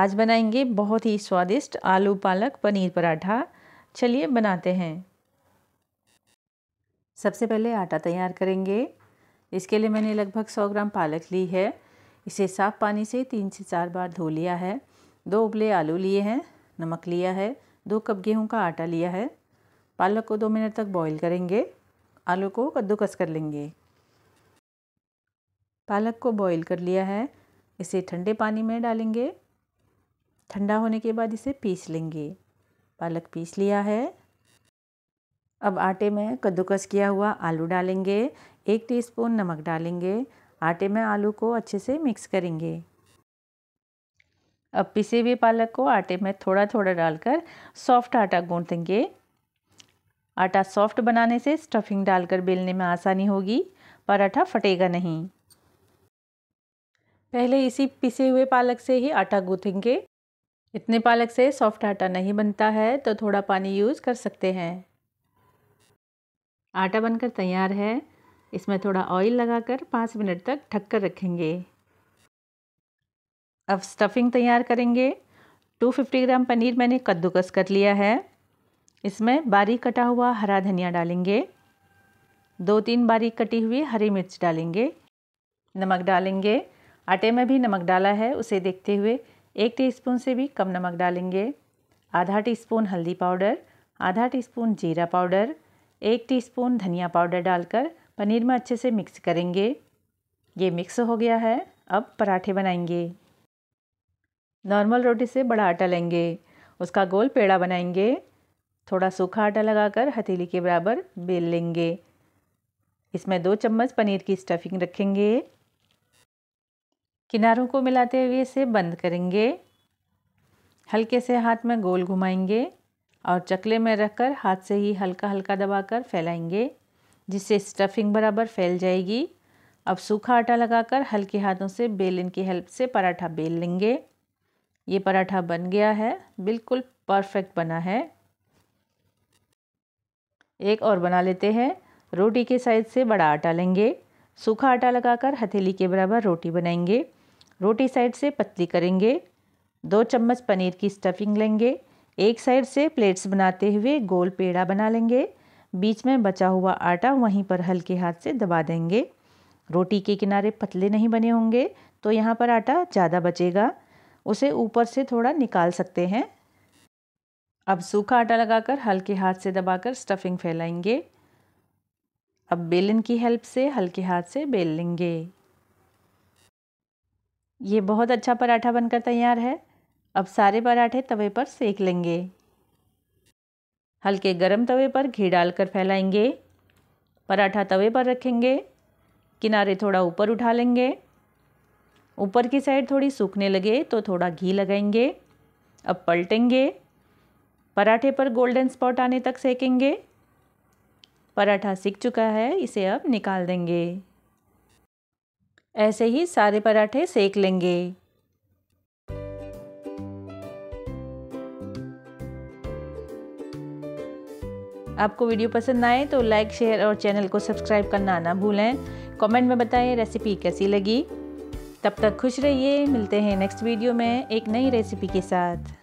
आज बनाएंगे बहुत ही स्वादिष्ट आलू पालक पनीर पराठा चलिए बनाते हैं सबसे पहले आटा तैयार करेंगे इसके लिए मैंने लगभग 100 ग्राम पालक ली है इसे साफ़ पानी से तीन से चार बार धो लिया है दो उबले आलू लिए हैं नमक लिया है दो कप गेहूं का आटा लिया है पालक को दो मिनट तक बॉईल करेंगे आलू को कद्दूकस कर लेंगे पालक को बॉईल कर लिया है इसे ठंडे पानी में डालेंगे ठंडा होने के बाद इसे पीस लेंगे पालक पीस लिया है अब आटे में कद्दूकस किया हुआ आलू डालेंगे एक टीस्पून नमक डालेंगे आटे में आलू को अच्छे से मिक्स करेंगे अब पिसे हुए पालक को आटे में थोड़ा थोड़ा डालकर सॉफ्ट आटा गूँध देंगे आटा सॉफ्ट बनाने से स्टफिंग डालकर बेलने में आसानी होगी पराठा फटेगा नहीं पहले इसी पिसे हुए पालक से ही आटा गूँथेंगे इतने पालक से सॉफ्ट आटा नहीं बनता है तो थोड़ा पानी यूज़ कर सकते हैं आटा बनकर तैयार है इसमें थोड़ा ऑयल लगाकर पाँच मिनट तक ढक कर रखेंगे अब स्टफिंग तैयार करेंगे 250 ग्राम पनीर मैंने कद्दूकस कर लिया है इसमें बारीक कटा हुआ हरा धनिया डालेंगे दो तीन बारीक कटी हुई हरी मिर्च डालेंगे नमक डालेंगे आटे में भी नमक डाला है उसे देखते हुए एक टीस्पून से भी कम नमक डालेंगे आधा टीस्पून हल्दी पाउडर आधा टीस्पून जीरा पाउडर एक टीस्पून धनिया पाउडर डालकर पनीर में अच्छे से मिक्स करेंगे ये मिक्स हो गया है अब पराठे बनाएंगे नॉर्मल रोटी से बड़ा आटा लेंगे उसका गोल पेड़ा बनाएंगे थोड़ा सूखा आटा लगाकर हथेली के बराबर बेल लेंगे इसमें दो चम्मच पनीर की स्टफिंग रखेंगे किनारों को मिलाते हुए इसे बंद करेंगे हल्के से हाथ में गोल घुमाएंगे और चकले में रखकर हाथ से ही हल्का हल्का दबाकर फैलाएंगे जिससे स्टफिंग बराबर फैल जाएगी अब सूखा आटा लगाकर हल्के हाथों से बेलन की हेल्प से पराठा बेल लेंगे ये पराठा बन गया है बिल्कुल परफेक्ट बना है एक और बना लेते हैं रोटी के साइज़ से बड़ा आटा लेंगे सूखा आटा लगाकर हथेली के बराबर रोटी बनाएंगे रोटी साइड से पतली करेंगे दो चम्मच पनीर की स्टफिंग लेंगे एक साइड से प्लेट्स बनाते हुए गोल पेड़ा बना लेंगे बीच में बचा हुआ आटा वहीं पर हल्के हाथ से दबा देंगे रोटी के किनारे पतले नहीं बने होंगे तो यहाँ पर आटा ज़्यादा बचेगा उसे ऊपर से थोड़ा निकाल सकते हैं अब सूखा आटा लगाकर हल्के हाथ से दबाकर स्टफिंग फैलाएंगे अब बेलन की हेल्प से हल्के हाथ से बेल लेंगे ये बहुत अच्छा पराठा बनकर तैयार है अब सारे पराठे तवे पर सेक लेंगे हल्के गरम तवे पर घी डालकर फैलाएंगे पराठा तवे पर रखेंगे किनारे थोड़ा ऊपर उठा लेंगे ऊपर की साइड थोड़ी सूखने लगे तो थोड़ा घी लगाएंगे अब पलटेंगे पराठे पर गोल्डन स्पॉट आने तक सेकेंगे पराठा सीख चुका है इसे अब निकाल देंगे ऐसे ही सारे पराठे सेक लेंगे आपको वीडियो पसंद आए तो लाइक शेयर और चैनल को सब्सक्राइब करना ना भूलें कमेंट में बताएं रेसिपी कैसी लगी तब तक खुश रहिए मिलते हैं नेक्स्ट वीडियो में एक नई रेसिपी के साथ